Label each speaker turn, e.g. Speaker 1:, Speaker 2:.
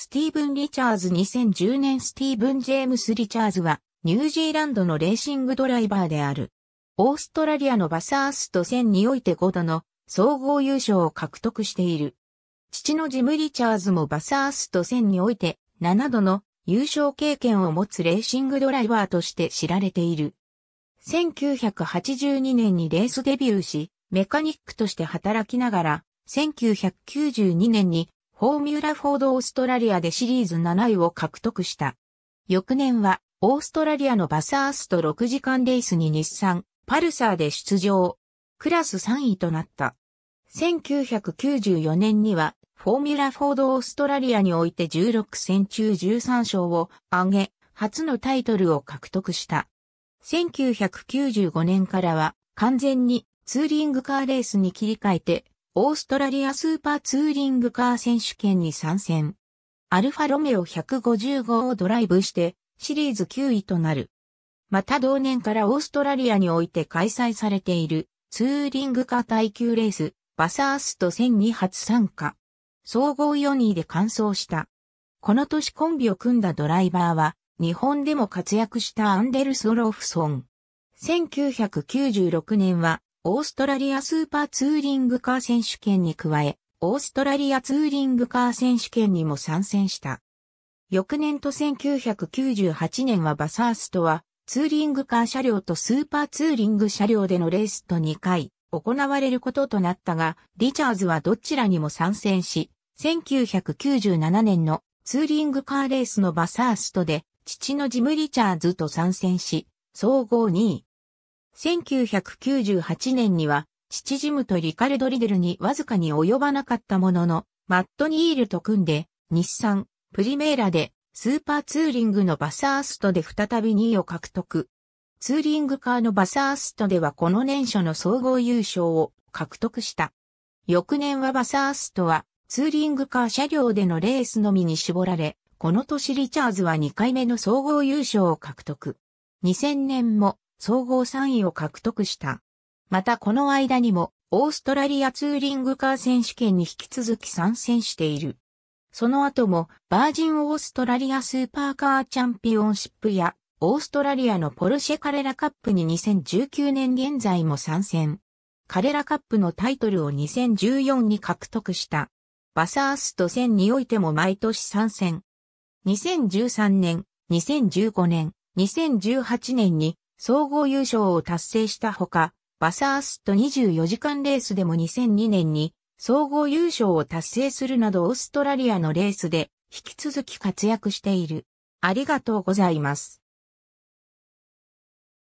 Speaker 1: スティーブン・リチャーズ2010年スティーブン・ジェームス・リチャーズはニュージーランドのレーシングドライバーである。オーストラリアのバサースト戦において5度の総合優勝を獲得している。父のジム・リチャーズもバサースト戦において7度の優勝経験を持つレーシングドライバーとして知られている。1982年にレースデビューし、メカニックとして働きながら、1992年にフォーミュラフォードオーストラリアでシリーズ7位を獲得した。翌年は、オーストラリアのバサースト6時間レースに日産、パルサーで出場。クラス3位となった。1994年には、フォーミュラフォードオーストラリアにおいて16戦中13勝を挙げ、初のタイトルを獲得した。1995年からは、完全にツーリングカーレースに切り替えて、オーストラリアスーパーツーリングカー選手権に参戦。アルファロメオ155をドライブしてシリーズ9位となる。また同年からオーストラリアにおいて開催されているツーリングカー耐久レースバサースト1002初参加。総合4位で完走した。この年コンビを組んだドライバーは日本でも活躍したアンデルソロフソン。1996年はオーストラリアスーパーツーリングカー選手権に加え、オーストラリアツーリングカー選手権にも参戦した。翌年と1998年はバサーストは、ツーリングカー車両とスーパーツーリング車両でのレースと2回行われることとなったが、リチャーズはどちらにも参戦し、1997年のツーリングカーレースのバサーストで、父のジム・リチャーズと参戦し、総合2位。1998年には、父ジムとリカルド・リデルにわずかに及ばなかったものの、マット・ニールと組んで、日産、プリメーラで、スーパーツーリングのバサーストで再び2位を獲得。ツーリングカーのバサーストではこの年初の総合優勝を獲得した。翌年はバサーストはツーリングカー車両でのレースのみに絞られ、この年リチャーズは2回目の総合優勝を獲得。2000年も総合3位を獲得した。またこの間にも、オーストラリアツーリングカー選手権に引き続き参戦している。その後も、バージンオーストラリアスーパーカーチャンピオンシップや、オーストラリアのポルシェカレラカップに2019年現在も参戦。カレラカップのタイトルを2014に獲得した。バサースト戦においても毎年参戦。2013年、2015年、2018年に総合優勝を達成したほか、バサースト24時間レースでも2002年に総合優勝を達成するなどオーストラリアのレースで引き続き活躍している。ありがとうございます。